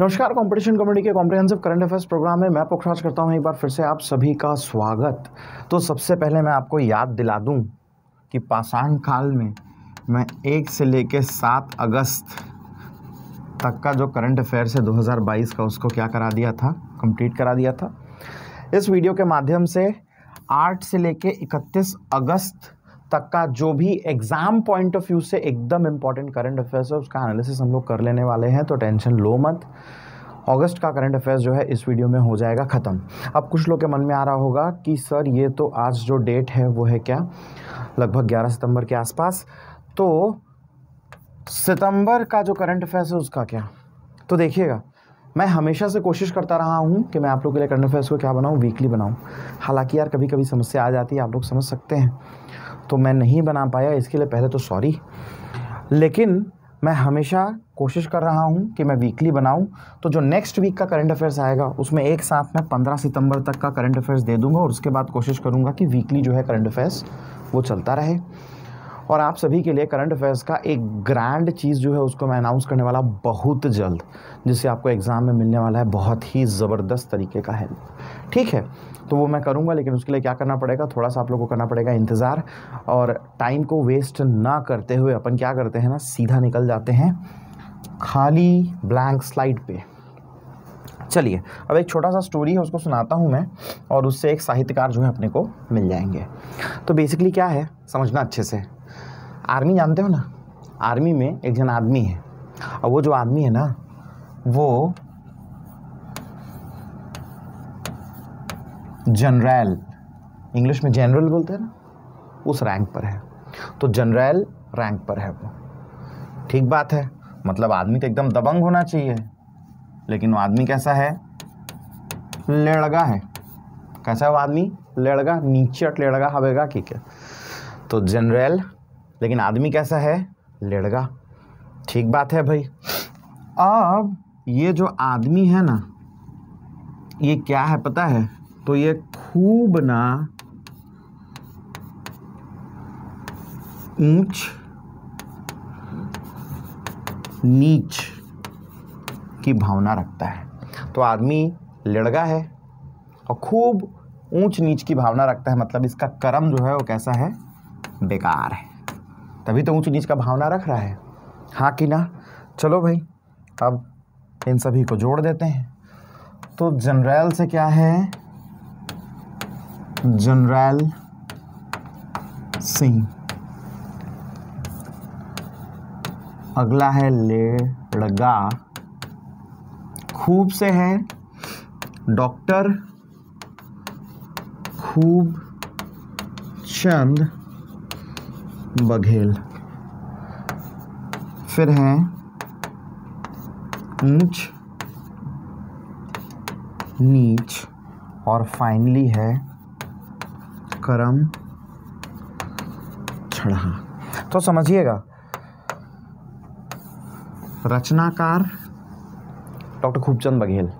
नमस्कार competition committee के comprehensive current affairs programme में मैं पुखराज करता हूं एक बार फिर से आप सभी का स्वागत तो सबसे पहले मैं आपको याद दिला दूं कि पाषाण काल में मैं एक से लेकर सात अगस्त तक का जो करंट अफेयर है 2022 का उसको क्या करा दिया था कंप्लीट करा दिया था इस वीडियो के माध्यम से आठ से लेकर इकतीस अगस्त तक का जो भी एग्जाम पॉइंट ऑफ व्यू से एकदम इंपॉर्टेंट करंट अफेयर्स है उसका एनालिसिस हम लोग कर लेने वाले हैं तो टेंशन लो मत अगस्त का करंट अफेयर्स जो है इस वीडियो में हो जाएगा ख़त्म अब कुछ लोग के मन में आ रहा होगा कि सर ये तो आज जो डेट है वो है क्या लगभग 11 सितंबर के आसपास तो सितंबर का जो करंट अफेयर्स है उसका क्या तो देखिएगा मैं हमेशा से कोशिश करता रहा हूँ कि मैं आप लोग के लिए करंट अफेयर्स को क्या बनाऊँ वीकली बनाऊँ हालांकि यार कभी कभी समस्या आ जाती है आप लोग समझ सकते हैं तो मैं नहीं बना पाया इसके लिए पहले तो सॉरी लेकिन मैं हमेशा कोशिश कर रहा हूँ कि मैं वीकली बनाऊँ तो जो नेक्स्ट वीक का करंट अफेयर्स आएगा उसमें एक साथ मैं पंद्रह सितंबर तक का करंट अफेयर्स दे दूंगा और उसके बाद कोशिश करूँगा कि वीकली जो है करंट अफेयर्स वो चलता रहे और आप सभी के लिए करंट अफेयर्स का एक ग्रैंड चीज़ जो है उसको मैं अनाउंस करने वाला बहुत जल्द जिससे आपको एग्ज़ाम में मिलने वाला है बहुत ही ज़बरदस्त तरीके का हेल्प ठीक है तो वो मैं करूँगा लेकिन उसके लिए क्या करना पड़ेगा थोड़ा सा आप लोग को करना पड़ेगा इंतज़ार और टाइम को वेस्ट ना करते हुए अपन क्या करते हैं ना सीधा निकल जाते हैं खाली ब्लैंक स्लाइड पे चलिए अब एक छोटा सा स्टोरी है उसको सुनाता हूँ मैं और उससे एक साहित्यकार जो है अपने को मिल जाएंगे तो बेसिकली क्या है समझना अच्छे से आर्मी जानते हो ना आर्मी में एक जन आदमी है और वो जो आदमी है ना वो जनरल इंग्लिश में जनरल बोलते हैं ना उस रैंक पर है तो जनरल रैंक पर है वो ठीक बात है मतलब आदमी तो एकदम दबंग होना चाहिए लेकिन वो आदमी कैसा है लड़गा है कैसा है वो आदमी लड़गा नीचे लड़गा हवेगा ठीक है तो जनरल लेकिन आदमी कैसा है लेड़गा ठीक बात है भाई अब ये जो आदमी है ना ये क्या है पता है तो ये खूब ना ऊंच नीच की भावना रखता है तो आदमी लड़का है और खूब ऊंच नीच की भावना रखता है मतलब इसका कर्म जो है वो कैसा है बेकार है तभी तो ऊँच नीच का भावना रख रहा है हाँ कि ना चलो भाई अब इन सभी को जोड़ देते हैं तो जनरल से क्या है जनरल सिंह अगला है लेड़गा खूब से है डॉक्टर खूब चंद बघेल फिर हैं ऊंच नीच और फाइनली है करम छड़ा तो समझिएगा रचनाकार डॉक्टर खूबचंद बघेल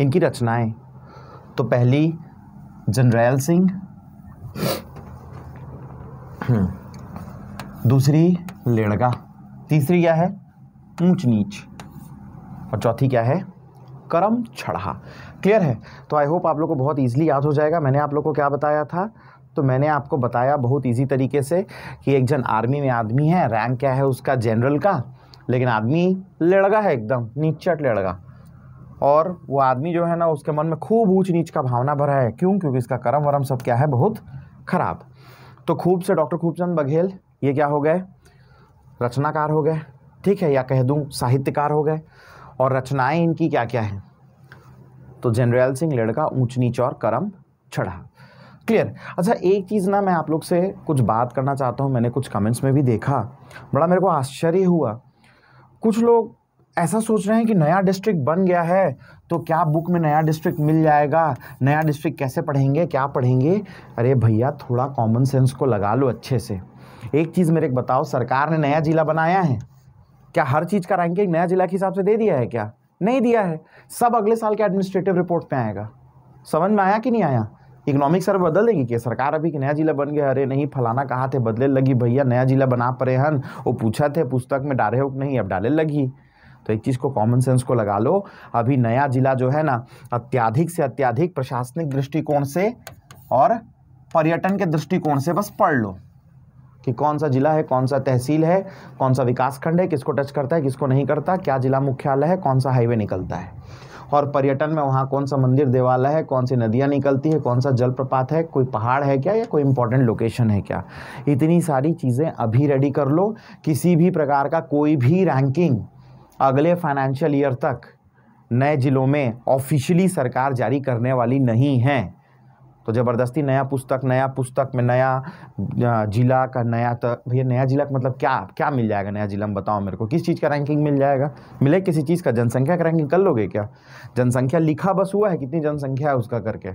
इनकी रचनाएं तो पहली जनरैल सिंह हम्म। दूसरी लेड़गा तीसरी क्या है ऊंच नीच और चौथी क्या है करम छड़ा क्लियर है तो आई होप आप लोग को बहुत ईजिली याद हो जाएगा मैंने आप लोग को क्या बताया था तो मैंने आपको बताया बहुत इजी तरीके से कि एक जन आर्मी में आदमी है रैंक क्या है उसका जनरल का लेकिन आदमी लड़का है एकदम नीचट लड़का और वो आदमी जो है ना उसके मन में खूब ऊंच नीच का भावना भरा है क्यों क्योंकि इसका करम वरम सब क्या है बहुत ख़राब तो खूब से डॉक्टर खूबचंद बघेल ये क्या हो गए रचनाकार हो गए ठीक है या कह दूँ साहित्यकार हो गए और रचनाएं इनकी क्या क्या हैं तो जनरल सिंह लड़का ऊंच नीच और करम चढ़ा क्लियर अच्छा एक चीज़ ना मैं आप लोग से कुछ बात करना चाहता हूँ मैंने कुछ कमेंट्स में भी देखा बड़ा मेरे को आश्चर्य हुआ कुछ लोग ऐसा सोच रहे हैं कि नया डिस्ट्रिक्ट बन गया है तो क्या बुक में नया डिस्ट्रिक्ट मिल जाएगा नया डिस्ट्रिक्ट कैसे पढ़ेंगे क्या पढ़ेंगे अरे भैया थोड़ा कॉमन सेंस को लगा लो अच्छे से एक चीज़ मेरे को बताओ सरकार ने नया जिला बनाया है क्या हर चीज़ का रैंकिंग नया जिला के हिसाब से दे दिया है क्या नहीं दिया है सब अगले साल के एडमिनिस्ट्रेटिव रिपोर्ट में आएगा समझ में आया कि नहीं आया इकोनॉमिक सर्वे बदल देगी कि सरकार अभी कि नया जिला बन गया अरे नहीं फलाना कहा थे बदले लगी भैया नया जिला बना पड़े हन वो पूछा थे पुस्तक में डाले हो नहीं अब डाले लगी तो एक चीज़ को कॉमन सेंस को लगा लो अभी नया जिला जो है ना अत्याधिक से अत्याधिक प्रशासनिक दृष्टिकोण से और पर्यटन के दृष्टिकोण से बस पढ़ लो कि कौन सा जिला है कौन सा तहसील है कौन सा विकासखंड है किसको टच करता है किसको नहीं करता क्या जिला मुख्यालय है कौन सा हाईवे निकलता है और पर्यटन में वहाँ कौन सा मंदिर देवालय है कौन सी नदियाँ निकलती है कौन सा जलप्रपात है कोई पहाड़ है क्या या कोई इंपॉर्टेंट लोकेशन है क्या इतनी सारी चीज़ें अभी रेडी कर लो किसी भी प्रकार का कोई भी रैंकिंग अगले फाइनेंशियल ईयर तक नए ज़िलों में ऑफिशियली सरकार जारी करने वाली नहीं है तो ज़बरदस्ती नया पुस्तक नया पुस्तक में नया जिला का नया तो भैया नया जिला का मतलब क्या क्या मिल जाएगा नया जिला में बताओ मेरे को किस चीज़ का रैंकिंग मिल जाएगा मिले किसी चीज़ का जनसंख्या का रैंकिंग कर लोगे क्या जनसंख्या लिखा बस हुआ है कितनी जनसंख्या है उसका करके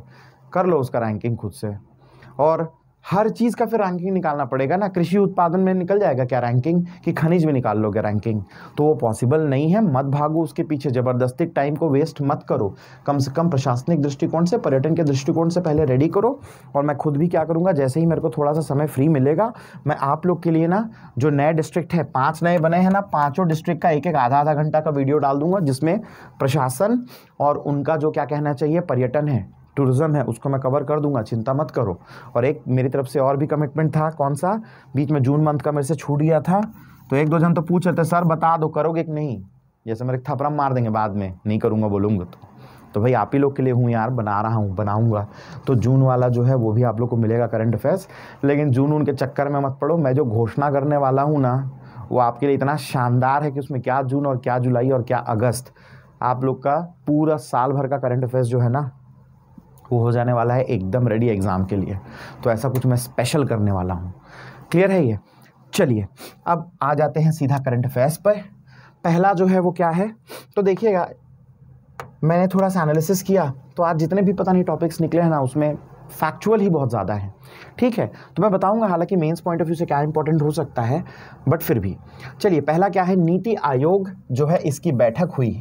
कर लो उसका रैंकिंग खुद से और हर चीज़ का फिर रैंकिंग निकालना पड़ेगा ना कृषि उत्पादन में निकल जाएगा क्या रैंकिंग कि खनिज में निकाल लोगे रैंकिंग तो वो पॉसिबल नहीं है मत भागो उसके पीछे ज़बरदस्ती टाइम को वेस्ट मत करो कम से कम प्रशासनिक दृष्टिकोण से पर्यटन के दृष्टिकोण से पहले रेडी करो और मैं खुद भी क्या करूँगा जैसे ही मेरे को थोड़ा सा समय फ्री मिलेगा मैं आप लोग के लिए ना जो नए डिस्ट्रिक्ट है पाँच नए बने हैं ना पाँचों डिस्ट्रिक्ट का एक एक आधा आधा घंटा का वीडियो डाल दूंगा जिसमें प्रशासन और उनका जो क्या कहना चाहिए पर्यटन है टूरिज़्म है उसको मैं कवर कर दूंगा चिंता मत करो और एक मेरी तरफ से और भी कमिटमेंट था कौन सा बीच में जून मंथ का मेरे से छूट गया था तो एक दो जन तो पूछ रहे थे सर बता दो करोगे कि नहीं जैसे मेरे थपरम मार देंगे बाद में नहीं करूँगा बोलूँगा तो तो भाई आप ही लोग के लिए हूँ यार बना रहा हूँ बनाऊँगा तो जून वाला जो है वो भी आप लोग को मिलेगा करंट अफेयर्स लेकिन जून उनके चक्कर में मत पड़ो मैं जो घोषणा करने वाला हूँ ना वो आपके लिए इतना शानदार है कि उसमें क्या जून और क्या जुलाई और क्या अगस्त आप लोग का पूरा साल भर का करंट अफेयर्स जो है ना वो हो जाने वाला है एकदम रेडी एग्ज़ाम के लिए तो ऐसा कुछ मैं स्पेशल करने वाला हूँ क्लियर है ये चलिए अब आ जाते हैं सीधा करंट अफेयर्स पर पहला जो है वो क्या है तो देखिएगा मैंने थोड़ा सा एनालिसिस किया तो आज जितने भी पता नहीं टॉपिक्स निकले हैं ना उसमें फैक्चुअल ही बहुत ज़्यादा है ठीक है तो मैं बताऊंगा हालांकि मेंस पॉइंट ऑफ व्यू से क्या इंपॉर्टेंट हो सकता है बट फिर भी चलिए पहला क्या है नीति आयोग जो है इसकी बैठक हुई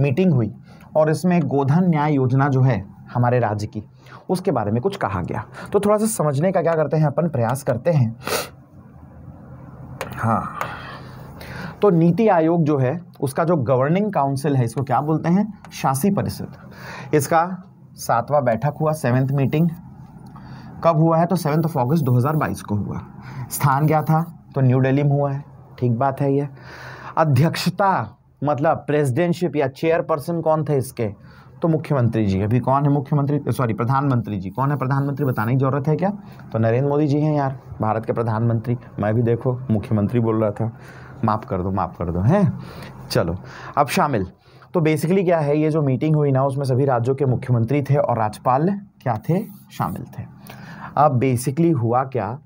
मीटिंग हुई और इसमें गोधन न्याय योजना जो है हमारे राज्य की उसके बारे में कुछ कहा गया तो थोड़ा सा समझने का क्या करते हैं अपन प्रयास करते हैं हाँ तो नीति आयोग जो है उसका जो गवर्निंग काउंसिल है इसको क्या बोलते हैं शासी परिषद इसका सातवां बैठक हुआ सेवेंथ मीटिंग कब हुआ है तो सेवेंथ ऑफ अगस्त 2022 को हुआ स्थान क्या था तो न्यू दिल्ली में हुआ है ठीक बात है ये अध्यक्षता मतलब प्रेसिडेंटशिप या चेयरपर्सन कौन थे इसके तो मुख्यमंत्री जी अभी कौन है मुख्यमंत्री सॉरी प्रधानमंत्री जी कौन है प्रधानमंत्री बताने की ज़रूरत है क्या तो नरेंद्र मोदी जी हैं यार भारत के प्रधानमंत्री मैं भी देखो मुख्यमंत्री बोल रहा था माफ़ कर दो माफ़ कर दो हैं चलो अब शामिल तो बेसिकली क्या है ये जो मीटिंग हुई ना उसमें सभी राज्यों के मुख्यमंत्री थे और राज्यपाल क्या थे शामिल थे अब बेसिकली हुआ क्या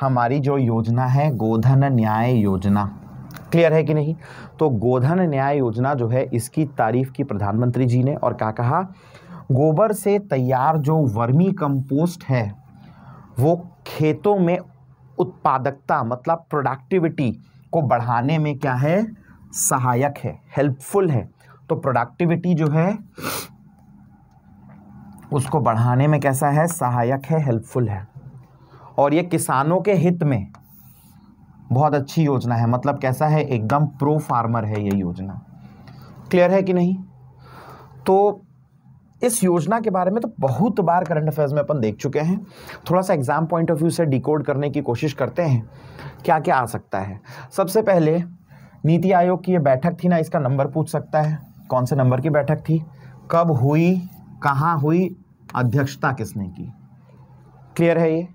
हमारी जो योजना है गोधन न्याय योजना क्लियर है कि नहीं तो गोधन न्याय योजना जो है इसकी तारीफ की प्रधानमंत्री जी ने और क्या कहा गोबर से तैयार जो वर्मी कंपोस्ट है वो खेतों में उत्पादकता मतलब प्रोडक्टिविटी को बढ़ाने में क्या है सहायक है हेल्पफुल है तो प्रोडक्टिविटी जो है उसको बढ़ाने में कैसा है सहायक है हेल्पफुल है और ये किसानों के हित में बहुत अच्छी योजना है मतलब कैसा है एकदम प्रो फार्मर है ये योजना क्लियर है कि नहीं तो इस योजना के बारे में तो बहुत बार करंट अफेयर्स में अपन देख चुके हैं थोड़ा सा एग्जाम पॉइंट ऑफ व्यू से डिकोड करने की कोशिश करते हैं क्या क्या आ सकता है सबसे पहले नीति आयोग की ये बैठक थी ना इसका नंबर पूछ सकता है कौन से नंबर की बैठक थी कब हुई कहाँ हुई अध्यक्षता किसने की क्लियर है ये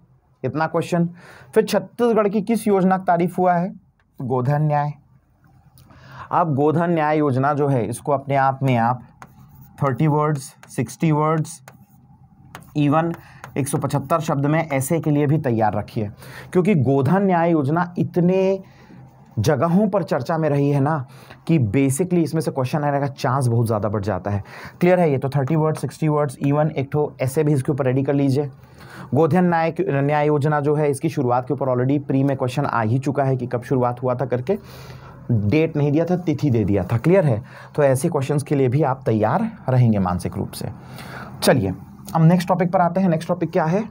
इतना क्वेश्चन फिर छत्तीसगढ़ की किस योजना का तारीफ हुआ है गोधन न्याय आप गोधन न्याय योजना जो है इसको अपने आप में आप thirty words sixty words even 175 शब्द में ऐसे के लिए भी तैयार रखिए क्योंकि गोधन न्याय योजना इतने जगहों पर चर्चा में रही है ना कि बेसिकली इसमें से क्वेश्चन आने का चांस बहुत ज़्यादा बढ़ जाता है क्लियर है ये तो thirty word sixty words even एक तो ऐसे भी इसके ऊपर रेडी कर लीजिए गोधन न्याय न्याय योजना जो है इसकी शुरुआत के ऊपर ऑलरेडी प्री में क्वेश्चन आ ही चुका है कि कब शुरुआत हुआ था करके डेट नहीं दिया था तिथि दे दिया था क्लियर है तो ऐसे क्वेश्चन के लिए भी आप तैयार रहेंगे मानसिक रूप से चलिए अब नेक्स्ट टॉपिक पर आते हैं नेक्स्ट टॉपिक क्या है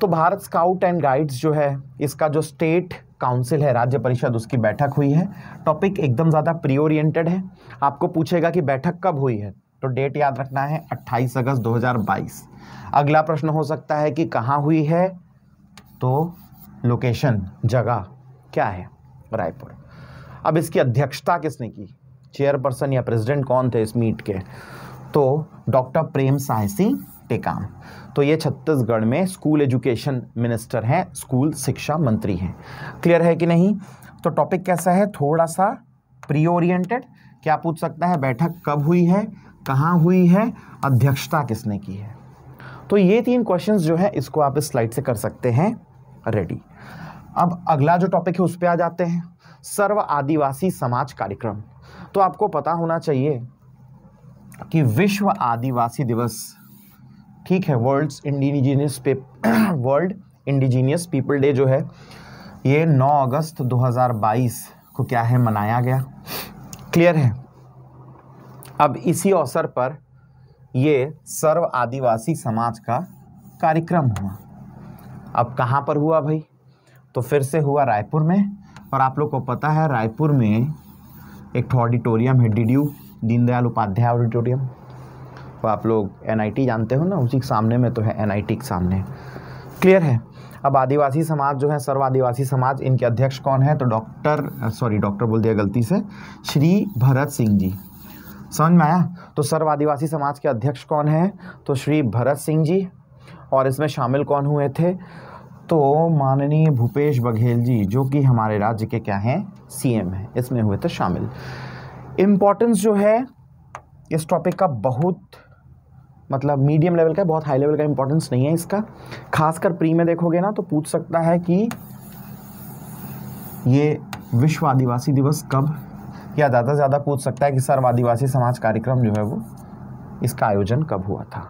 तो भारत स्काउट एंड गाइड्स जो है इसका जो स्टेट काउंसिल है राज्य परिषद उसकी बैठक हुई है टॉपिक एकदम ज़्यादा प्री ओरिएंटेड है आपको पूछेगा कि बैठक कब हुई है तो डेट याद रखना है 28 अगस्त 2022 अगला प्रश्न हो सकता है कि कहाँ हुई है तो लोकेशन जगह क्या है रायपुर अब इसकी अध्यक्षता किसने की चेयरपर्सन या प्रेसिडेंट कौन थे इस मीट के तो डॉक्टर प्रेम साहसी टेकाम तो ये छत्तीसगढ़ में स्कूल एजुकेशन मिनिस्टर हैं स्कूल शिक्षा मंत्री हैं क्लियर है कि नहीं तो टॉपिक कैसा है थोड़ा सा प्री ओरिएंटेड क्या पूछ सकता है बैठक कब हुई है कहाँ हुई है अध्यक्षता किसने की है तो ये तीन क्वेश्चंस जो है इसको आप इस स्लाइड से कर सकते हैं रेडी अब अगला जो टॉपिक है उस पर आ जाते हैं सर्व आदिवासी समाज कार्यक्रम तो आपको पता होना चाहिए कि विश्व आदिवासी दिवस ठीक है वर्ल्ड इंडिजीनियस पे वर्ल्ड इंडिजीनियस पीपल डे जो है ये 9 अगस्त 2022 को क्या है मनाया गया क्लियर है अब इसी अवसर पर ये सर्व आदिवासी समाज का कार्यक्रम हुआ अब कहाँ पर हुआ भाई तो फिर से हुआ रायपुर में और आप लोग को पता है रायपुर में एक ऑडिटोरियम है डीडीयू दीनदयाल उपाध्याय ऑडिटोरियम तो आप लोग एनआईटी जानते हो ना उसी के सामने में तो है एनआईटी के सामने क्लियर है अब आदिवासी समाज जो है सर्व आदिवासी समाज इनके अध्यक्ष कौन है तो डॉक्टर सॉरी डॉक्टर बोल दिया गलती से श्री भरत सिंह जी समझ में आया तो सर्व आदिवासी समाज के अध्यक्ष कौन है तो श्री भरत सिंह जी और इसमें शामिल कौन हुए थे तो माननीय भूपेश बघेल जी जो कि हमारे राज्य के क्या हैं सी एम है इसमें हुए थे शामिल इम्पोर्टेंस जो है इस टॉपिक का बहुत मतलब मीडियम लेवल का बहुत हाई लेवल का इंपॉर्टेंस नहीं है इसका खासकर प्री में देखोगे ना तो पूछ सकता है कि ये विश्व आदिवासी दिवस कब या ज़्यादा से ज़्यादा पूछ सकता है कि सर्व आदिवासी समाज कार्यक्रम जो है वो इसका आयोजन कब हुआ था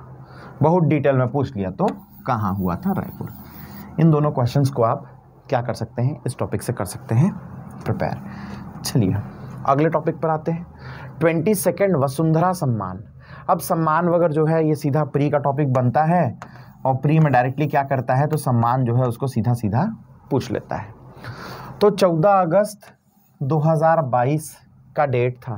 बहुत डिटेल में पूछ लिया तो कहाँ हुआ था रायपुर इन दोनों क्वेश्चंस को आप क्या कर सकते हैं इस टॉपिक से कर सकते हैं प्रिपेयर चलिए अगले टॉपिक पर आते हैं ट्वेंटी सेकेंड वसुंधरा सम्मान अब सम्मान वगैरह जो है ये सीधा प्री का टॉपिक बनता है और प्री में डायरेक्टली क्या करता है तो सम्मान जो है उसको सीधा सीधा पूछ लेता है तो 14 अगस्त 2022 का डेट था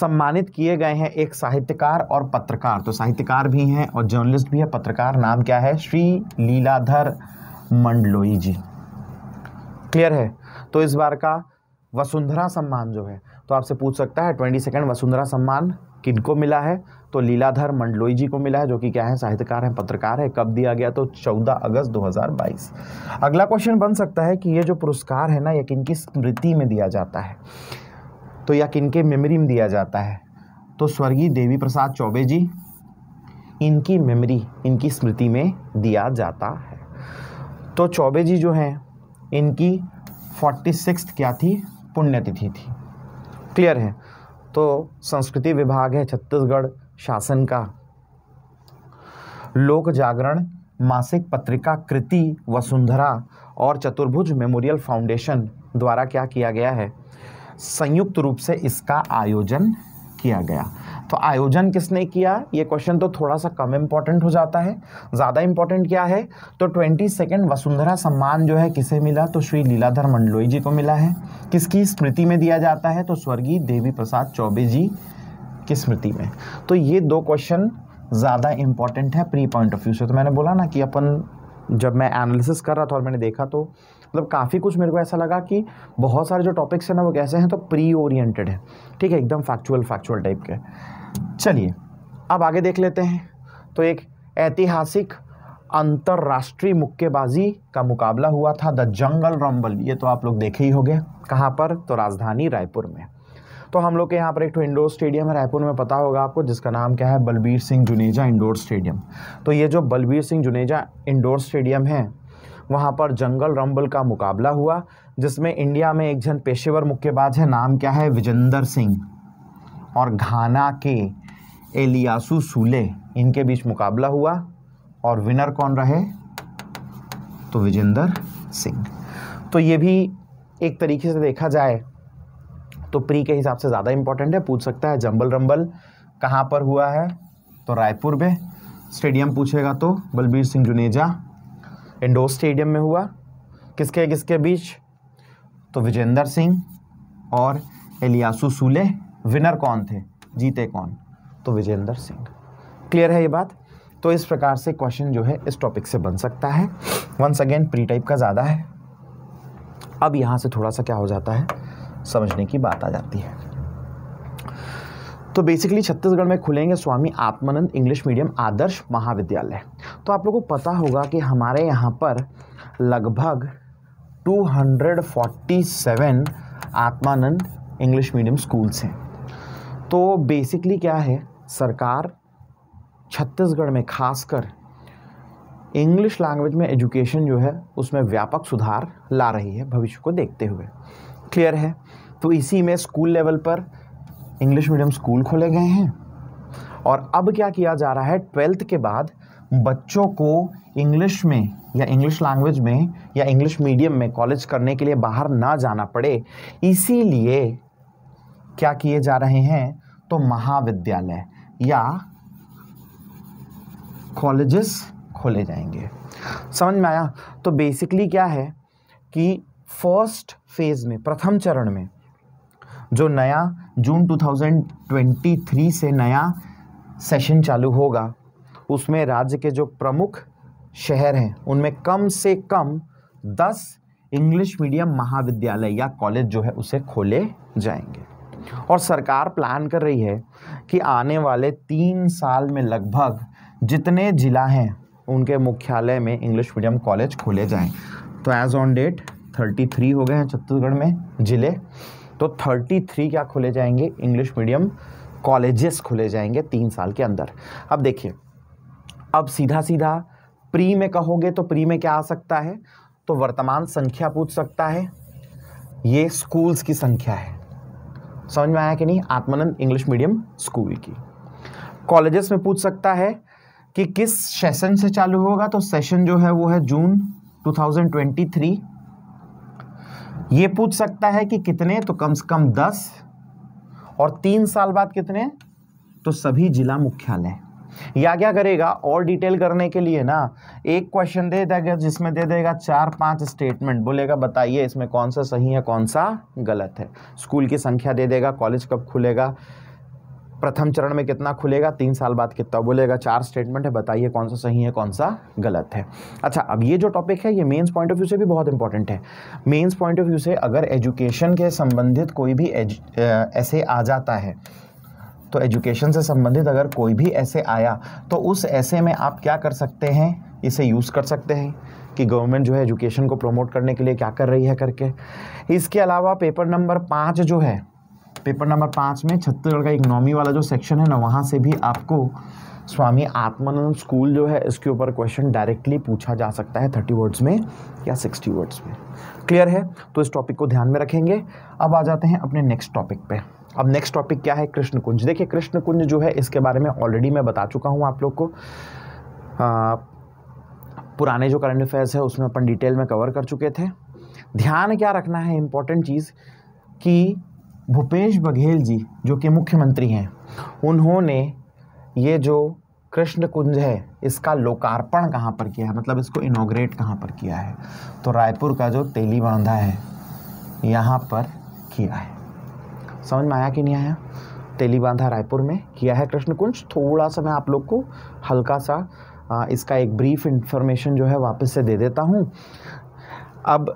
सम्मानित किए गए हैं एक साहित्यकार और पत्रकार तो साहित्यकार भी हैं और जर्नलिस्ट भी है पत्रकार नाम क्या है श्री लीलाधर मंडलोई जी क्लियर है तो इस बार का वसुंधरा सम्मान जो है तो आपसे पूछ सकता है ट्वेंटी सेकेंड वसुंधरा सम्मान किनको मिला है तो लीलाधर मंडलोई जी को मिला है जो कि क्या है साहित्यकार हैं पत्रकार है कब दिया गया तो 14 अगस्त 2022 अगला क्वेश्चन बन सकता है कि ये जो पुरस्कार है ना ये किन की स्मृति में दिया जाता है तो या किन के मेमोरी में दिया जाता है तो स्वर्गीय देवी प्रसाद चौबे जी इनकी मेमरी इनकी स्मृति में दिया जाता है तो चौबे जी जो हैं इनकी फोर्टी सिक्स क्या थी पुण्यतिथि थी क्लियर है तो संस्कृति विभाग है छत्तीसगढ़ शासन का लोक जागरण मासिक पत्रिका कृति वसुंधरा और चतुर्भुज मेमोरियल फाउंडेशन द्वारा क्या किया गया है संयुक्त रूप से इसका आयोजन किया गया तो आयोजन किसने किया ये क्वेश्चन तो थोड़ा सा कम इम्पॉर्टेंट हो जाता है ज़्यादा इम्पॉर्टेंट क्या है तो ट्वेंटी सेकेंड वसुंधरा सम्मान जो है किसे मिला तो श्री लीलाधर मंडलोई जी को मिला है किसकी स्मृति में दिया जाता है तो स्वर्गीय देवी प्रसाद चौबे जी की स्मृति में तो ये दो क्वेश्चन ज़्यादा इम्पॉर्टेंट है प्री पॉइंट ऑफ व्यू से तो मैंने बोला ना कि अपन जब मैं एनालिसिस कर रहा था और मैंने देखा तो मतलब काफ़ी कुछ मेरे को ऐसा लगा कि बहुत सारे जो टॉपिक्स हैं ना वो कैसे हैं तो प्री ओरिएंटेड है ठीक है एकदम फैक्चुअल फैक्चुअल टाइप के चलिए अब आगे देख लेते हैं तो एक ऐतिहासिक अंतर्राष्ट्रीय मुक्केबाजी का मुकाबला हुआ था द जंगल रंबल ये तो आप लोग देखे ही होंगे कहाँ पर तो राजधानी रायपुर में तो हम लोग के यहाँ पर एक तो इंडोर स्टेडियम है रायपुर में पता होगा आपको जिसका नाम क्या है बलबीर सिंह जुनेजा इंडोर स्टेडियम तो ये जो बलबीर सिंह जुनेजा इंडोर स्टेडियम है वहाँ पर जंगल रंबल का मुकाबला हुआ जिसमें इंडिया में एक जन पेशेवर मुक्केबाज है नाम क्या है विजेंदर सिंह और घाना के एलियासू सूले इनके बीच मुकाबला हुआ और विनर कौन रहे तो विजेंदर सिंह तो ये भी एक तरीके से देखा जाए तो प्री के हिसाब से ज़्यादा इंपॉर्टेंट है पूछ सकता है जंबल रंबल कहाँ पर हुआ है तो रायपुर में स्टेडियम पूछेगा तो बलबीर सिंह जुनेजा इंडोर स्टेडियम में हुआ किसके किसके बीच तो विजेंदर सिंह और एलियासू सूले विनर कौन थे जीते कौन तो विजेंदर सिंह क्लियर है ये बात तो इस प्रकार से क्वेश्चन जो है इस टॉपिक से बन सकता है वंस अगेन प्री टाइप का ज़्यादा है अब यहाँ से थोड़ा सा क्या हो जाता है समझने की बात आ जाती है तो बेसिकली छत्तीसगढ़ में खुलेंगे स्वामी आत्मानंद इंग्लिश मीडियम आदर्श महाविद्यालय तो आप लोगों को पता होगा कि हमारे यहाँ पर लगभग 247 आत्मानंद इंग्लिश मीडियम स्कूल्स हैं तो बेसिकली क्या है सरकार छत्तीसगढ़ में खासकर इंग्लिश लैंग्वेज में एजुकेशन जो है उसमें व्यापक सुधार ला रही है भविष्य को देखते हुए क्लियर है तो इसी में स्कूल लेवल पर इंग्लिश मीडियम स्कूल खोले गए हैं और अब क्या किया जा रहा है ट्वेल्थ के बाद बच्चों को इंग्लिश में या इंग्लिश लैंग्वेज में या इंग्लिश मीडियम में कॉलेज करने के लिए बाहर ना जाना पड़े इसीलिए क्या किए जा रहे हैं तो महाविद्यालय या कॉलेजेस खोले जाएंगे समझ में आया तो बेसिकली क्या है कि फर्स्ट फेज़ में प्रथम चरण में जो नया जून 2023 से नया सेशन चालू होगा उसमें राज्य के जो प्रमुख शहर हैं उनमें कम से कम दस इंग्लिश मीडियम महाविद्यालय या कॉलेज जो है उसे खोले जाएंगे और सरकार प्लान कर रही है कि आने वाले तीन साल में लगभग जितने ज़िला हैं उनके मुख्यालय में इंग्लिश मीडियम कॉलेज खोले जाएं तो एज़ ऑन डेट 33 हो गए हैं छत्तीसगढ़ में ज़िले तो 33 क्या खोले जाएंगे इंग्लिश मीडियम कॉलेजेस खोले जाएंगे तीन साल के अंदर अब देखिए अब सीधा सीधा प्री में कहोगे तो प्री में क्या आ सकता है तो वर्तमान संख्या पूछ सकता है ये स्कूल्स की संख्या है समझ में आया कि नहीं आत्मानंद इंग्लिश मीडियम स्कूल की कॉलेजेस में पूछ सकता है कि किस सेशन से चालू होगा तो सेशन जो है वो है जून 2023 ये पूछ सकता है कि कितने तो कम से कम दस और तीन साल बाद कितने तो सभी जिला मुख्यालय या क्या करेगा और डिटेल करने के लिए ना एक क्वेश्चन दे देगा जिसमें दे देगा चार पांच स्टेटमेंट बोलेगा बताइए इसमें कौन सा सही है कौन सा गलत है स्कूल की संख्या दे देगा कॉलेज कब खुलेगा प्रथम चरण में कितना खुलेगा तीन साल बाद कितना बोलेगा चार स्टेटमेंट है बताइए कौन सा सही है कौन सा गलत है अच्छा अब ये जो टॉपिक है ये मेंस पॉइंट ऑफ व्यू से भी बहुत इंपॉर्टेंट है मेंस पॉइंट ऑफ व्यू से अगर एजुकेशन के संबंधित कोई भी ऐसे आ जाता है तो एजुकेशन से संबंधित अगर कोई भी ऐसे आया तो उस ऐसे में आप क्या कर सकते हैं इसे यूज़ कर सकते हैं कि गवर्नमेंट जो है एजुकेशन को प्रमोट करने के लिए क्या कर रही है करके इसके अलावा पेपर नंबर पाँच जो है पेपर नंबर पाँच में छत्तीसगढ़ का इकनॉमी वाला जो सेक्शन है ना वहाँ से भी आपको स्वामी आत्मानंद स्कूल जो है इसके ऊपर क्वेश्चन डायरेक्टली पूछा जा सकता है थर्टी वर्ड्स में या सिक्सटी वर्ड्स में क्लियर है तो इस टॉपिक को ध्यान में रखेंगे अब आ जाते हैं अपने नेक्स्ट टॉपिक पे अब नेक्स्ट टॉपिक क्या है कृष्ण कुंज देखिए कृष्ण कुंज जो है इसके बारे में ऑलरेडी मैं बता चुका हूँ आप लोग को आ, पुराने जो करंट अफेयर्स है उसमें अपन डिटेल में कवर कर चुके थे ध्यान क्या रखना है इम्पॉर्टेंट चीज़ कि भूपेश बघेल जी जो कि मुख्यमंत्री हैं उन्होंने ये जो कृष्ण कुंज है इसका लोकार्पण कहाँ पर किया है मतलब इसको इनोग्रेट कहाँ पर किया है तो रायपुर का जो तेली बांधा है यहाँ पर किया है समझ में आया कि नहीं आया तेली बांधा रायपुर में किया है कृष्ण कुंज थोड़ा सा मैं आप लोग को हल्का सा इसका एक ब्रीफ इन्फॉर्मेशन जो है वापस से दे देता हूँ अब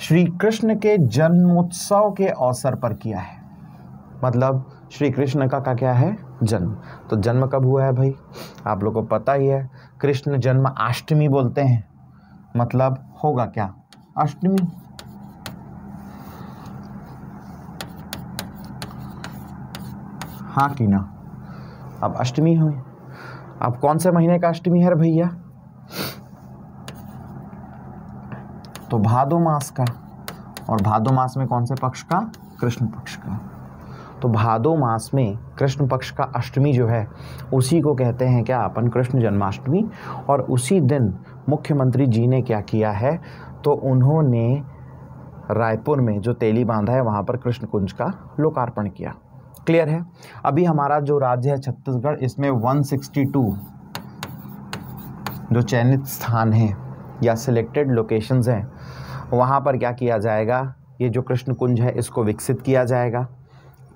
श्री कृष्ण के जन्मोत्सव के अवसर पर किया है मतलब श्री कृष्ण का का क्या है जन्म तो जन्म कब हुआ है भाई आप लोगों को पता ही है कृष्ण जन्म अष्टमी बोलते हैं मतलब होगा क्या अष्टमी हाँ कि ना अब अष्टमी हुई अब कौन से महीने का अष्टमी है भैया तो भादो मास का और भादो मास में कौन से पक्ष का कृष्ण पक्ष का तो भादो मास में कृष्ण पक्ष का अष्टमी जो है उसी को कहते हैं क्या अपन कृष्ण जन्माष्टमी और उसी दिन मुख्यमंत्री जी ने क्या किया है तो उन्होंने रायपुर में जो तेली बांधा है वहाँ पर कृष्ण कुंज का लोकार्पण किया क्लियर है अभी हमारा जो राज्य है छत्तीसगढ़ इसमें 162 जो चयनित स्थान हैं या सिलेक्टेड लोकेशंस हैं वहाँ पर क्या किया जाएगा ये जो कृष्ण कुंज है इसको विकसित किया जाएगा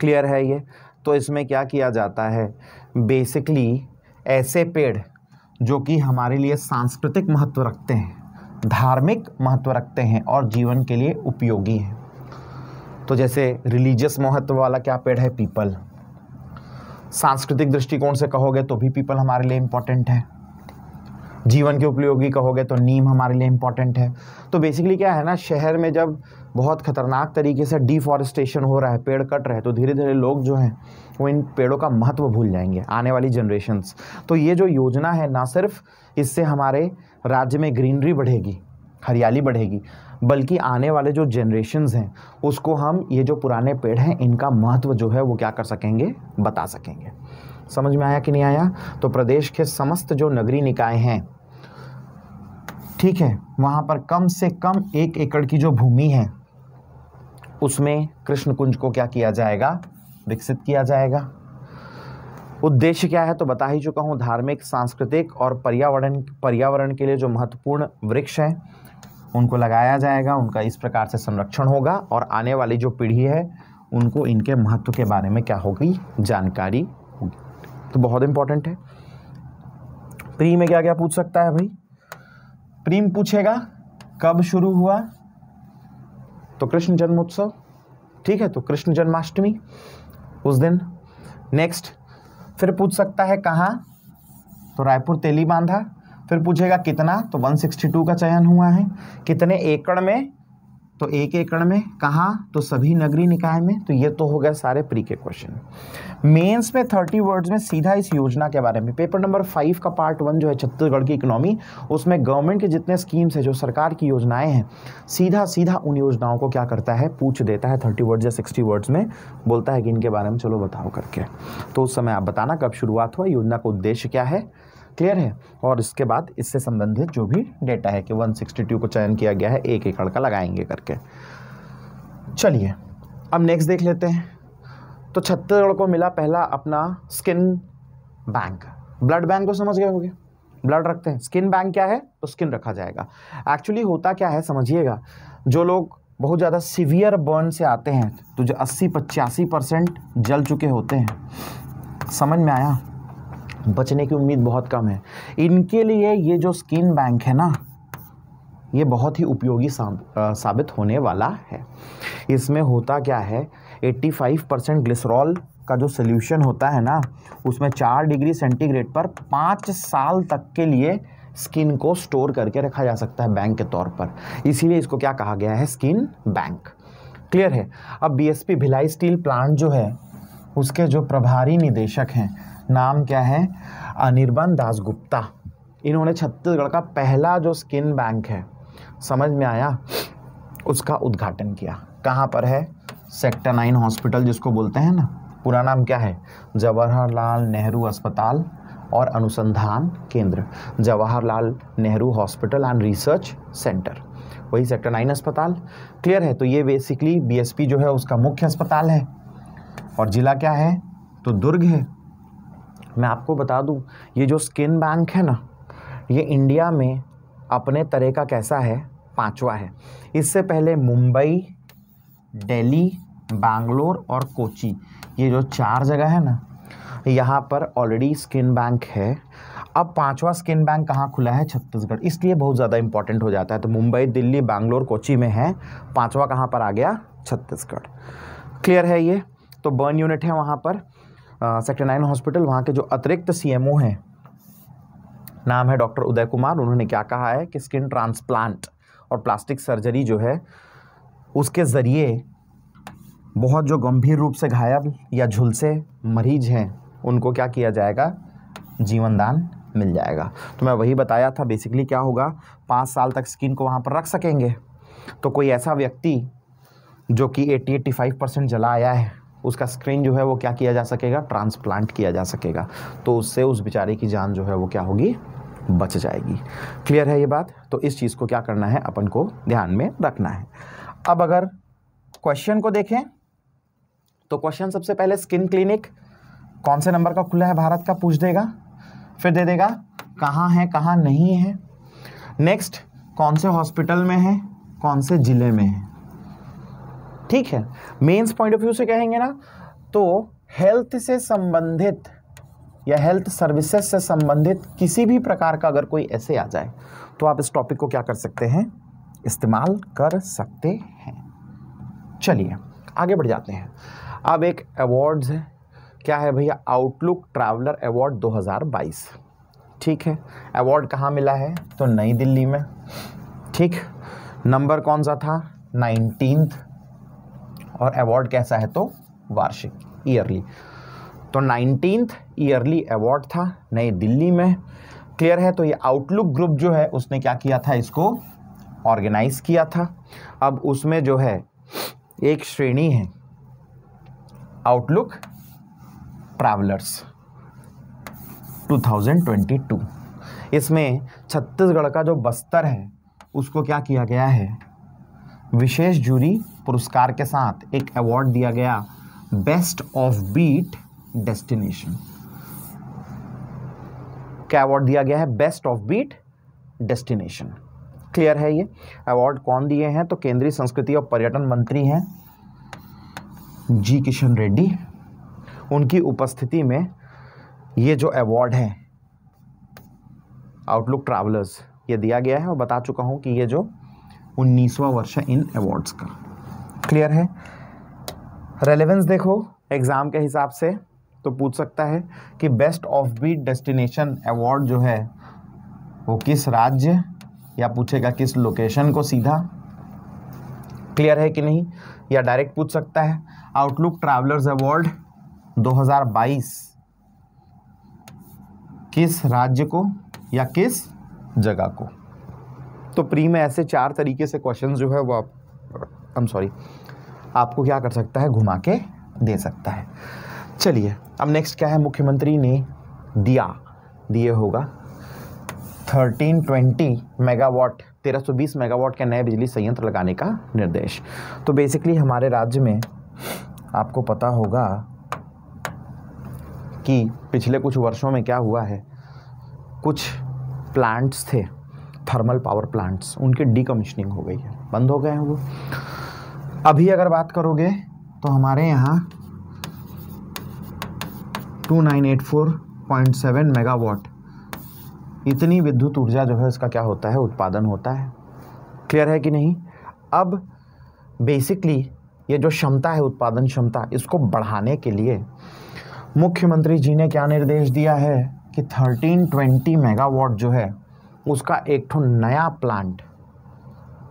क्लियर है ये तो इसमें क्या किया जाता है बेसिकली ऐसे पेड़ जो कि हमारे लिए सांस्कृतिक महत्व रखते हैं धार्मिक महत्व रखते हैं और जीवन के लिए उपयोगी हैं तो जैसे रिलीजियस महत्व वाला क्या पेड़ है पीपल सांस्कृतिक दृष्टिकोण से कहोगे तो भी पीपल हमारे लिए इम्पोर्टेंट है जीवन के उपयोगी कहोगे तो नीम हमारे लिए इम्पॉर्टेंट है तो बेसिकली क्या है ना शहर में जब बहुत ख़तरनाक तरीके से डिफॉरेस्टेशन हो रहा है पेड़ कट रहे हैं तो धीरे धीरे लोग जो हैं वो इन पेड़ों का महत्व भूल जाएंगे आने वाली जनरेशन्स तो ये जो योजना है ना सिर्फ इससे हमारे राज्य में ग्रीनरी बढ़ेगी हरियाली बढ़ेगी बल्कि आने वाले जो जनरेशन्स हैं उसको हम ये जो पुराने पेड़ हैं इनका महत्व जो है वो क्या कर सकेंगे बता सकेंगे समझ में आया कि नहीं आया तो प्रदेश के समस्त जो नगरीय निकाय हैं ठीक है वहाँ पर कम से कम एक एकड़ की जो भूमि है उसमें कृष्ण कुंज को क्या किया जाएगा विकसित किया जाएगा उद्देश्य क्या है तो बता ही चुका हूँ धार्मिक सांस्कृतिक और पर्यावरण पर्यावरण के लिए जो महत्वपूर्ण वृक्ष हैं उनको लगाया जाएगा उनका इस प्रकार से संरक्षण होगा और आने वाली जो पीढ़ी है उनको इनके महत्व के बारे में क्या होगी जानकारी तो बहुत इंपॉर्टेंट है प्री में क्या क्या पूछ सकता है भाई प्रीम पूछेगा कब शुरू हुआ तो कृष्ण जन्मोत्सव ठीक है तो कृष्ण जन्माष्टमी उस दिन नेक्स्ट फिर पूछ सकता है कहाँ तो रायपुर तेली बांधा फिर पूछेगा कितना तो 162 का चयन हुआ है कितने एकड़ में तो एक एकड़ में कहाँ तो सभी नगरीय निकाय में तो ये तो हो गया सारे प्री के क्वेश्चन मेंस में थर्टी वर्ड्स में सीधा इस योजना के बारे में पेपर नंबर फाइव का पार्ट वन जो है छत्तीसगढ़ की इकोनॉमी उसमें गवर्नमेंट के जितने स्कीम्स है जो सरकार की योजनाएं हैं सीधा सीधा उन योजनाओं को क्या करता है पूछ देता है थर्टी वर्ड्स या सिक्सटी वर्ड्स में बोलता है कि इनके बारे में चलो बताओ करके तो उस समय आप बताना कब शुरुआत हुआ योजना का उद्देश्य क्या है क्लियर है और इसके बाद इससे संबंधित जो भी डेटा है कि 162 को चयन किया गया है एक एकड़ का लगाएंगे करके चलिए अब नेक्स्ट देख लेते हैं तो छत्तीसगढ़ को मिला पहला अपना स्किन बैंक ब्लड बैंक को समझ गए होंगे ब्लड रखते हैं स्किन बैंक क्या है तो स्किन रखा जाएगा एक्चुअली होता क्या है समझिएगा जो लोग बहुत ज़्यादा सीवियर बर्न से आते हैं तो जो अस्सी पचासी परसेंट जल चुके होते हैं समझ में आया बचने की उम्मीद बहुत कम है इनके लिए ये जो स्किन बैंक है ना ये बहुत ही उपयोगी साबित होने वाला है इसमें होता क्या है 85 परसेंट ग्लिसरॉल का जो सोल्यूशन होता है ना उसमें चार डिग्री सेंटीग्रेड पर पाँच साल तक के लिए स्किन को स्टोर करके रखा जा सकता है बैंक के तौर पर इसीलिए इसको क्या कहा गया है स्किन बैंक क्लियर है अब बीएसपी भिलाई स्टील प्लांट जो है उसके जो प्रभारी निदेशक हैं नाम क्या है अनिर्बन दास गुप्ता इन्होंने छत्तीसगढ़ का पहला जो स्किन बैंक है समझ में आया उसका उद्घाटन किया कहाँ पर है सेक्टर नाइन हॉस्पिटल जिसको बोलते हैं ना पूरा नाम क्या है जवाहरलाल नेहरू अस्पताल और अनुसंधान केंद्र Jawaharlal Nehru hospital and research centre वही सेक्टर नाइन अस्पताल क्लियर है तो ये बेसिकली बीएसपी जो है उसका मुख्य अस्पताल है और ज़िला क्या है तो दुर्ग है मैं आपको बता दूं ये जो स्किन बैंक है ना ये इंडिया में अपने तरह का कैसा है पांचवा है इससे पहले मुंबई दिल्ली बैंगलोर और कोची ये जो चार जगह है ना यहाँ पर ऑलरेडी स्किन बैंक है अब पांचवा स्किन बैंक कहाँ खुला है छत्तीसगढ़ इसलिए बहुत ज़्यादा इंपॉर्टेंट हो जाता है तो मुंबई दिल्ली बैंगलोर कोची में है पांचवा कहाँ पर आ गया छत्तीसगढ़ क्लियर है ये तो बर्न यूनिट है वहाँ पर सेक्टर नाइन हॉस्पिटल वहाँ के जो अतिरिक्त सी एम हैं नाम है डॉक्टर उदय कुमार उन्होंने क्या कहा है कि स्किन ट्रांसप्लांट और प्लास्टिक सर्जरी जो है उसके ज़रिए बहुत जो गंभीर रूप से घायल या झुलसे मरीज हैं उनको क्या किया जाएगा जीवनदान मिल जाएगा तो मैं वही बताया था बेसिकली क्या होगा पाँच साल तक स्किन को वहाँ पर रख सकेंगे तो कोई ऐसा व्यक्ति जो कि एट्टी एट्टी फाइव परसेंट जला आया है उसका स्क्रीन जो है वो क्या किया जा सकेगा ट्रांसप्लांट किया जा सकेगा तो उससे उस बेचारे की जान जो है वो क्या होगी बच जाएगी क्लियर है ये बात तो इस चीज़ को क्या करना है अपन को ध्यान में रखना है अब अगर क्वेश्चन को देखें तो क्वेश्चन सबसे पहले स्किन क्लिनिक कौन से नंबर का खुला है भारत का पूछ देगा फिर दे देगा कहाँ है कहाँ नहीं है नेक्स्ट कौन से हॉस्पिटल में है कौन से ज़िले में है ठीक है मेंस पॉइंट ऑफ व्यू से कहेंगे ना तो हेल्थ से संबंधित या हेल्थ सर्विसेज से संबंधित किसी भी प्रकार का अगर कोई ऐसे आ जाए तो आप इस टॉपिक को क्या कर सकते हैं इस्तेमाल कर सकते हैं चलिए आगे बढ़ जाते हैं अब एक अवार्ड्स है क्या है भैया आउटलुक ट्रैवलर अवार्ड 2022 ठीक है अवार्ड कहाँ मिला है तो नई दिल्ली में ठीक नंबर कौन सा था नाइनटीन और अवार्ड कैसा है तो वार्षिक ईयरली तो नाइनटीन ईयरली अवार्ड था नई दिल्ली में क्लियर है तो ये आउटलुक ग्रुप जो है उसने क्या किया था इसको ऑर्गेनाइज किया था अब उसमें जो है एक श्रेणी है आउटलुक ट्रैवलर्स 2022 इसमें छत्तीसगढ़ का जो बस्तर है उसको क्या किया गया है विशेष जूरी पुरस्कार के साथ एक अवार्ड दिया गया बेस्ट ऑफ बीट डेस्टिनेशन क्या अवार्ड दिया गया है best offbeat destination clear है ये अवार्ड कौन दिए हैं तो केंद्रीय संस्कृति और पर्यटन मंत्री हैं जी किशन रेड्डी उनकी उपस्थिति में ये जो अवार्ड है आउटलुक ट्रैवलर्स ये दिया गया है और बता चुका हूं कि ये जो उन्नीसवा वर्ष है इन अवार्ड्स का क्लियर है रेलेवेंस देखो एग्ज़ाम के हिसाब से तो पूछ सकता है कि best offbeat destination award जो है वो किस राज्य या पूछेगा किस लोकेशन को सीधा क्लियर है कि नहीं या डायरेक्ट पूछ सकता है आउटलुक ट्रैवलर्स अवार्ड 2022 किस राज्य को या किस जगह को तो प्री में ऐसे चार तरीके से क्वेश्चन जो है वो आप आई एम सॉरी आपको क्या कर सकता है घुमा के दे सकता है चलिए अब नेक्स्ट क्या है मुख्यमंत्री ने दिया दिए होगा 1320 मेगावाट 1320 मेगावाट के नए बिजली संयंत्र लगाने का निर्देश तो बेसिकली हमारे राज्य में आपको पता होगा कि पिछले कुछ वर्षों में क्या हुआ है कुछ प्लांट्स थे थर्मल पावर प्लांट्स उनकी डिकमिशनिंग हो गई है बंद हो गए हैं वो अभी अगर बात करोगे तो हमारे यहाँ 2984.7 मेगावाट इतनी विद्युत ऊर्जा जो है इसका क्या होता है उत्पादन होता है क्लियर है कि नहीं अब बेसिकली ये जो क्षमता है उत्पादन क्षमता इसको बढ़ाने के लिए मुख्यमंत्री जी ने क्या निर्देश दिया है कि 1320 मेगावाट जो है उसका एक ठो नया प्लांट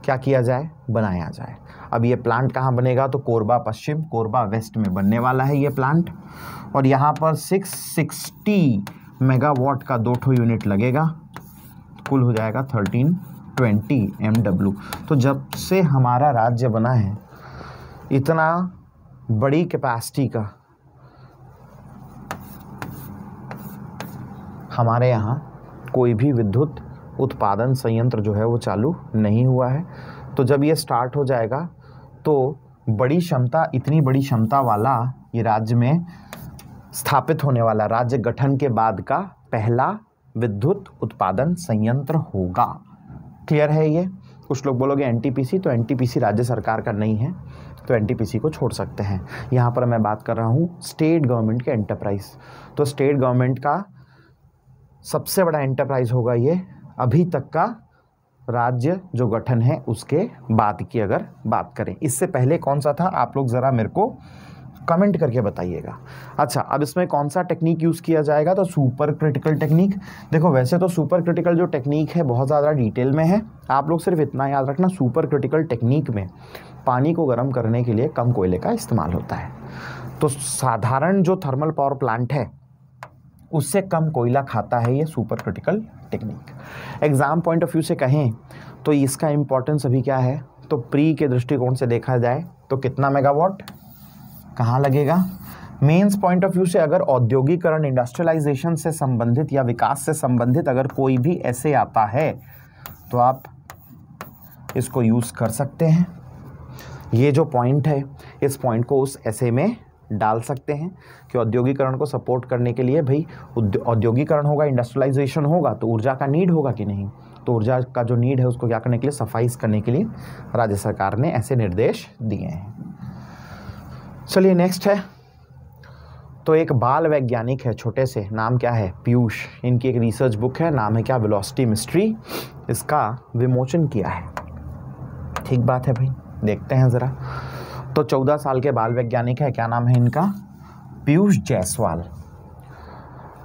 क्या किया जाए बनाया जाए अब ये प्लांट कहाँ बनेगा तो कोरबा पश्चिम कोरबा वेस्ट में बनने वाला है ये प्लांट और यहाँ पर 660 मेगावाट का दो ठो यूनिट लगेगा कुल हो जाएगा 1320 एमडब्ल्यू तो जब से हमारा राज्य बना है इतना बड़ी कैपेसिटी का हमारे यहाँ कोई भी विद्युत उत्पादन संयंत्र जो है वो चालू नहीं हुआ है तो जब ये स्टार्ट हो जाएगा तो बड़ी क्षमता इतनी बड़ी क्षमता वाला ये राज्य में स्थापित होने वाला राज्य गठन के बाद का पहला विद्युत उत्पादन संयंत्र होगा क्लियर है ये कुछ लोग बोलोगे एनटीपीसी तो एनटीपीसी राज्य सरकार का नहीं है तो एनटीपीसी को छोड़ सकते हैं यहाँ पर मैं बात कर रहा हूँ स्टेट गवर्नमेंट के एंटरप्राइज तो स्टेट गवर्नमेंट का सबसे बड़ा एंटरप्राइज होगा ये अभी तक का राज्य जो गठन है उसके बाद की अगर बात करें इससे पहले कौन सा था आप लोग ज़रा मेरे को कमेंट करके बताइएगा अच्छा अब इसमें कौन सा टेक्निक यूज़ किया जाएगा तो सुपर क्रिटिकल टेक्निक देखो वैसे तो सुपर क्रिटिकल जो टेक्निक है बहुत ज़्यादा डिटेल में है आप लोग सिर्फ इतना याद रखना सुपर क्रिटिकल टेक्निक में पानी को गर्म करने के लिए कम कोयले का इस्तेमाल होता है तो साधारण जो थर्मल पावर प्लांट है उससे कम कोयला खाता है ये super critical technique exam point of view से कहें तो इसका इंपॉर्टेंस अभी क्या है तो प्री के दृष्टिकोण से देखा जाए तो कितना मेगावाट कहाँ लगेगा मेंस पॉइंट ऑफ व्यू से अगर औद्योगिकरण इंडस्ट्रियलाइजेशन से संबंधित या विकास से संबंधित अगर कोई भी ऐसे आता है तो आप इसको यूज़ कर सकते हैं ये जो पॉइंट है इस पॉइंट को उस ऐसे में डाल सकते हैं कि औद्योगिकरण को सपोर्ट करने के लिए भाई औद्योगिकरण होगा इंडस्ट्रियलाइजेशन होगा तो ऊर्जा का नीड होगा कि नहीं तो ऊर्जा का जो नीड है उसको क्या करने के लिए सफाइस करने के लिए राज्य सरकार ने ऐसे निर्देश दिए हैं चलिए नेक्स्ट है तो एक बाल वैज्ञानिक है छोटे से नाम क्या है पीयूष इनकी एक रिसर्च बुक है नाम है क्या वेलोसिटी मिस्ट्री इसका विमोचन किया है ठीक बात है भाई देखते हैं ज़रा तो चौदह साल के बाल वैज्ञानिक है क्या नाम है इनका पीयूष जायसवाल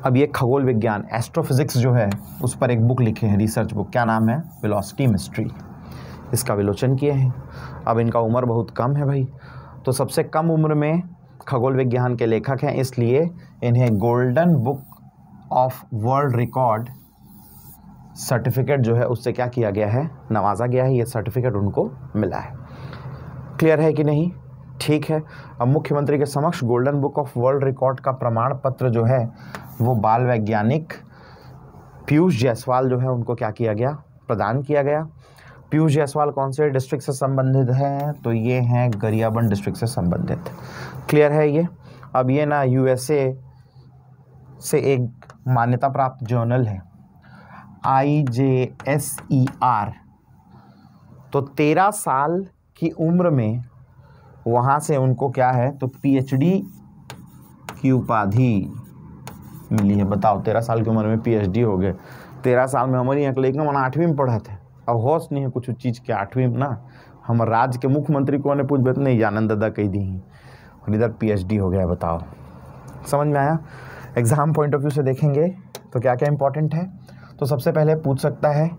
अब ये खगोल विज्ञान एस्ट्रोफिजिक्स जो है उस पर एक बुक लिखे हैं रिसर्च बुक क्या नाम है वेलोसिटी मिस्ट्री इसका विलोचन किए हैं अब इनका उम्र बहुत कम है भाई तो सबसे कम उम्र में खगोल विज्ञान के लेखक हैं इसलिए इन्हें golden book of world record certificate जो है उससे क्या किया गया है नवाजा गया है ये सर्टिफिकेट उनको मिला है क्लियर है कि नहीं ठीक है अब मुख्यमंत्री के समक्ष golden book of world record का प्रमाण पत्र जो है वो बाल वैज्ञानिक पीयूष जायसवाल जो है उनको क्या किया गया प्रदान किया गया पीयूष जायसवाल कौन से डिस्ट्रिक्ट से संबंधित हैं तो ये हैं गरियाबंद डिस्ट्रिक्ट से संबंधित क्लियर है ये अब ये ना यूएसए से एक मान्यता प्राप्त जर्नल है आई जे एस ई आर तो तेरह साल की उम्र में वहाँ से उनको क्या है तो पीएचडी की उपाधि मिली है बताओ तेरह साल की उम्र में पीएचडी हो गए तेरह साल में हमारी यहाँ के लेकिन मना आठवीं में पढ़ा थे अब होश नहीं है कुछ चीज़ के आठवीं में ना हम राज्य के मुख्यमंत्री को उन्हें पूछ बैठे नहीं आनंद दादा कही दी और इधर पी हो गया बताओ समझ में आया एग्ज़ाम पॉइंट ऑफ व्यू से देखेंगे तो क्या क्या इंपॉर्टेंट है तो सबसे पहले पूछ सकता है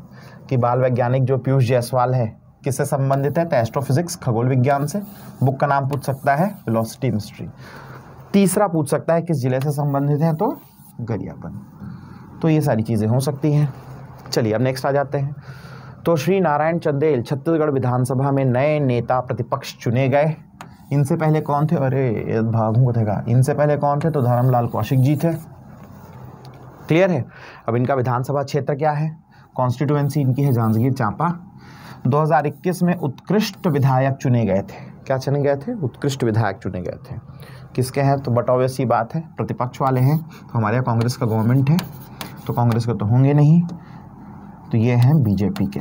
कि बाल वैज्ञानिक जो पीयूष जायसवाल है किससे संबंधित है तो एस्ट्रोफिजिक्स खगोल विज्ञान से बुक का नाम पूछ सकता है वेलोसिटी मिस्ट्री तीसरा पूछ सकता है किस जिले से संबंधित है तो गरियाबंद तो ये सारी चीज़ें हो सकती हैं चलिए अब नेक्स्ट आ जाते हैं तो श्री नारायण चंदेल छत्तीसगढ़ विधानसभा में नए नेता प्रतिपक्ष चुने गए इनसे पहले कौन थे अरे भागू को देगा इनसे पहले कौन थे तो धरमलाल कौशिक जी थे क्लियर है अब इनका विधानसभा क्षेत्र क्या है कॉन्स्टिट्यूएंसी इनकी है जांजगीर चांपा 2021 में उत्कृष्ट विधायक चुने गए थे क्या चुने गए थे उत्कृष्ट विधायक चुने गए थे किसके हैं तो बट ऑब्वियस बात है प्रतिपक्ष वाले हैं तो हमारे यहाँ कांग्रेस का गवर्नमेंट है तो कांग्रेस के तो होंगे नहीं तो ये हैं बीजेपी के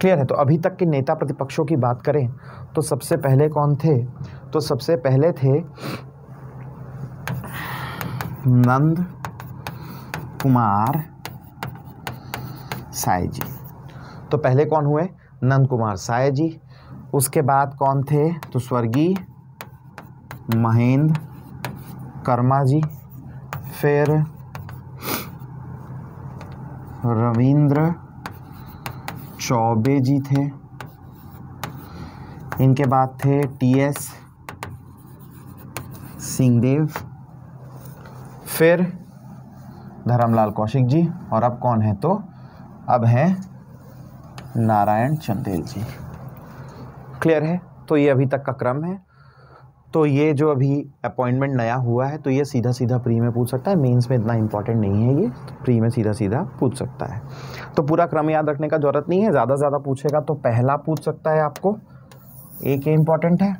क्लियर है तो अभी तक के नेता प्रतिपक्षों की बात करें तो सबसे पहले कौन थे तो सबसे पहले थे नंद कुमार साई जी तो पहले कौन हुए नंद कुमार साय जी उसके बाद कौन थे तो स्वर्गीय महेंद्र कर्मा जी फिर रविंद्र चौबे जी थे इनके बाद थे टी एस सिंहदेव फिर धरमलाल कौशिक जी और अब कौन है तो अब है नारायण चंदेल जी क्लियर है तो ये अभी तक का क्रम है तो ये जो अभी अपॉइंटमेंट नया हुआ है तो ये सीधा सीधा प्री में पूछ सकता है मेंस में इतना इंपॉर्टेंट नहीं है ये तो प्री में सीधा सीधा पूछ सकता है तो पूरा क्रम याद रखने का ज़रूरत नहीं है ज़्यादा ज़्यादा पूछेगा तो पहला पूछ सकता है आपको एक ये इम्पॉर्टेंट है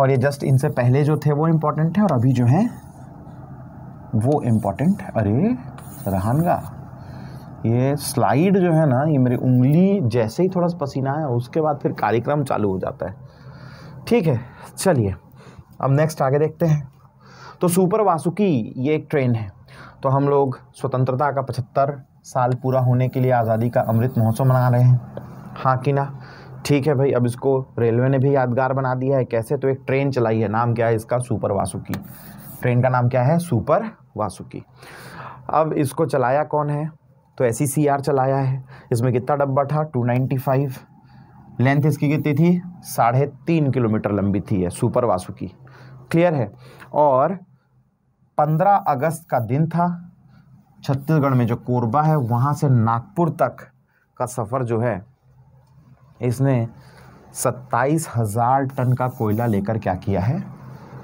और ये जस्ट इनसे पहले जो थे वो इम्पॉर्टेंट है और अभी जो हैं वो इम्पॉर्टेंट अरे रहानगा ये स्लाइड जो है ना ये मेरी उंगली जैसे ही थोड़ा सा पसीना है उसके बाद फिर कार्यक्रम चालू हो जाता है ठीक है चलिए अब नेक्स्ट आगे देखते हैं तो सुपर वासुकी ये एक ट्रेन है तो हम लोग स्वतंत्रता का पचहत्तर साल पूरा होने के लिए आज़ादी का अमृत महोत्सव मना रहे हैं हाँ कि ना ठीक है भाई अब इसको रेलवे ने भी यादगार बना दिया है कैसे तो एक ट्रेन चलाई है नाम क्या है इसका सुपर वासुकी ट्रेन का नाम क्या है सुपर वासुकी अब इसको चलाया कौन है तो ऐसी सी आर चलाया है इसमें कितना डब्बा था 295 लेंथ इसकी कितनी थी साढ़े तीन किलोमीटर लंबी थी है सुपर वासु की क्लियर है और 15 अगस्त का दिन था छत्तीसगढ़ में जो कोरबा है वहाँ से नागपुर तक का सफ़र जो है इसने सत्ताईस हज़ार टन का कोयला लेकर क्या किया है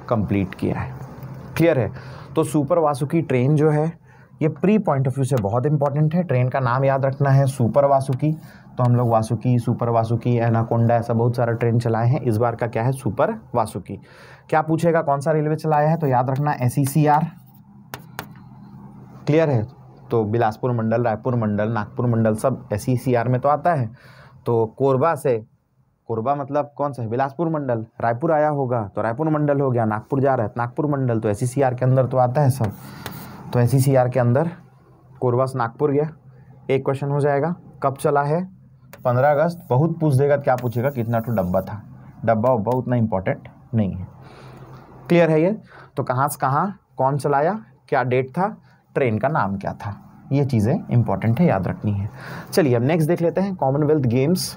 कंप्लीट किया है क्लियर है तो सुपर वासुकी ट्रेन जो है ये प्री पॉइंट ऑफ व्यू से बहुत इंपॉर्टेंट है ट्रेन का नाम याद रखना है सुपर वासुकी तो हम लोग वासुकी सुपर वासुकी एनाकोंडा ऐसा बहुत सारा ट्रेन चलाए हैं इस बार का क्या है सुपर वासुकी क्या पूछेगा कौन सा रेलवे चलाया है तो याद रखना एस क्लियर e है तो बिलासपुर मंडल रायपुर मंडल नागपुर मंडल सब एस e में तो आता है तो कोरबा से कोरबा मतलब कौन सा है बिलासपुर मंडल रायपुर आया होगा तो रायपुर मंडल हो गया नागपुर जा रहा है नागपुर मंडल तो एस e के अंदर तो आता है सब तो एन के अंदर से नागपुर गया एक क्वेश्चन हो जाएगा कब चला है पंद्रह अगस्त बहुत पूछ देगा तो क्या पूछेगा कितना टू तो डब्बा था डब्बा उब्बा उतना इम्पोर्टेंट नहीं है क्लियर है ये तो कहाँ से कहाँ कौन चलाया क्या डेट था ट्रेन का नाम क्या था ये चीज़ें इंपॉर्टेंट है याद रखनी है चलिए अब नेक्स्ट देख लेते हैं कॉमनवेल्थ गेम्स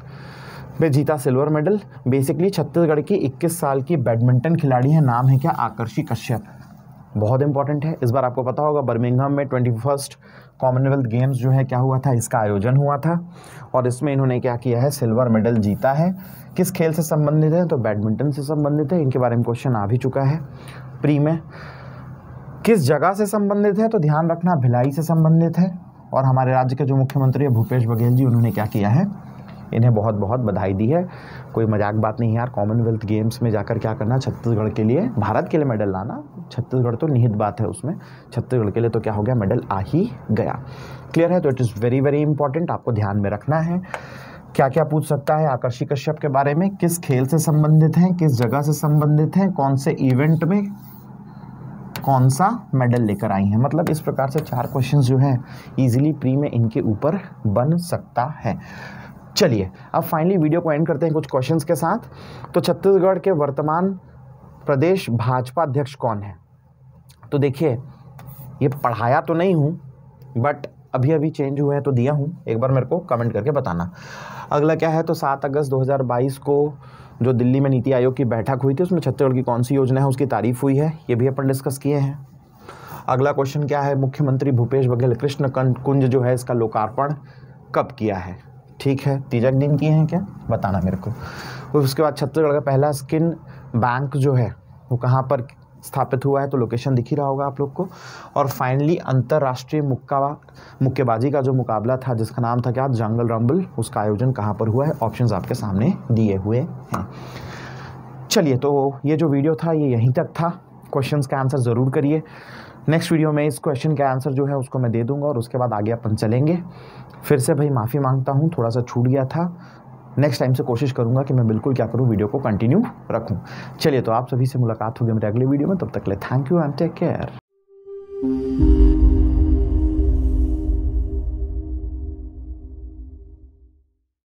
में जीता सिल्वर मेडल बेसिकली छत्तीसगढ़ की 21 साल की बैडमिंटन खिलाड़ी है नाम है क्या आकर्षी कश्यप बहुत इंपॉर्टेंट है इस बार आपको पता होगा बर्मिंगहम में ट्वेंटी फर्स्ट कॉमनवेल्थ गेम्स जो है क्या हुआ था इसका आयोजन हुआ था और इसमें इन्होंने क्या किया है सिल्वर मेडल जीता है किस खेल से संबंधित है तो बैडमिंटन से संबंधित है इनके बारे में क्वेश्चन आ भी चुका है प्री में किस जगह से संबंधित है तो ध्यान रखना भिलाई से संबंधित है और हमारे राज्य के जो मुख्यमंत्री है भूपेश बघेल जी उन्होंने क्या किया है इन्हें बहुत बहुत बधाई दी है कोई मजाक बात नहीं यार कॉमनवेल्थ गेम्स में जाकर क्या करना छत्तीसगढ़ के लिए भारत के लिए मेडल लाना छत्तीसगढ़ तो निहित बात है उसमें छत्तीसगढ़ के लिए तो क्या हो गया मेडल आ ही गया क्लियर है तो it is very very important आपको ध्यान में रखना है क्या क्या पूछ सकता है आकर्षी कश्यप के बारे में किस खेल से संबंधित हैं किस जगह से संबंधित हैं कौन से इवेंट में कौन सा मेडल लेकर आई हैं मतलब इस प्रकार से चार क्वेश्चंस जो हैं इजीली प्री में इनके ऊपर बन सकता है चलिए अब फाइनली वीडियो को एंड करते हैं कुछ क्वेश्चंस के साथ तो छत्तीसगढ़ के वर्तमान प्रदेश भाजपा अध्यक्ष कौन है तो देखिए ये पढ़ाया तो नहीं हूँ बट अभी अभी चेंज हुए हैं तो दिया हूँ एक बार मेरे को कमेंट करके बताना अगला क्या है तो सात अगस्त दो को जो दिल्ली में नीति आयोग की बैठक हुई थी उसमें छत्तीसगढ़ की कौन सी योजना है उसकी तारीफ हुई है ये भी अपन डिस्कस किए हैं अगला क्वेश्चन क्या है मुख्यमंत्री भूपेश बघेल कृष्ण कुंज जो है इसका लोकार्पण कब किया है ठीक है तीजक दिन किए हैं क्या बताना मेरे को फिर उसके बाद छत्तीसगढ़ का पहला स्किन बैंक जो है वो कहाँ पर स्थापित हुआ है तो लोकेशन दिख ही रहा होगा आप लोग को और फाइनली अंतर्राष्ट्रीय मुक्का मुक्केबाजी का जो मुकाबला था जिसका नाम था क्या जंगल रंबल उसका आयोजन कहाँ पर हुआ है ऑप्शंस आपके सामने दिए हुए हैं चलिए तो ये जो वीडियो था ये यहीं तक था क्वेश्चंस का आंसर ज़रूर करिए नेक्स्ट वीडियो में इस क्वेश्चन का आंसर जो है उसको मैं दे दूंगा और उसके बाद आगे अपन चलेंगे फिर से भाई माफ़ी मांगता हूँ थोड़ा सा छूट गया था नेक्स्ट टाइम से कोशिश करूंगा कि मैं बिल्कुल क्या करूँ वीडियो को कंटिन्यू रखूँ चलिए तो आप सभी से मुलाकात होगी मेरे अगले वीडियो में तब तक ले thank you and take care